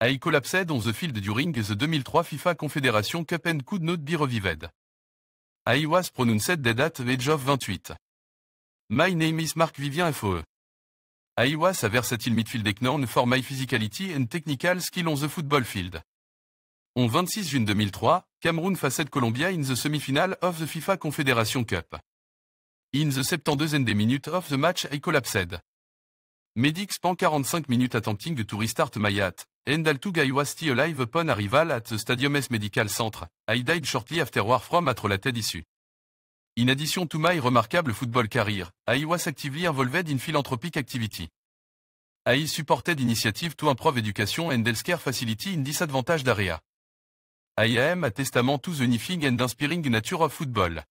I collapsed on the field during the 2003 FIFA Confederation Cup and could not be revived. I was pronounced dead at age of 28. My name is Mark Vivien FOE. I was a versatile midfield known for my physicality and technical skill on the football field. On 26 June 2003, Cameroon faced Colombia in the semi-final of the FIFA Confederation Cup. In the 72nd minute of the match I collapsed. Medic spent 45 minutes attempting to restart my hat, endel I was still alive upon arrival at the Stadium S Medical Centre. I died shortly war from la tête issue. In addition to my remarkable football career, I was actively involved in philanthropic activity. I supported initiative to improve education and healthcare facility in disadvantaged area. I am a testament to the unifying and inspiring nature of football.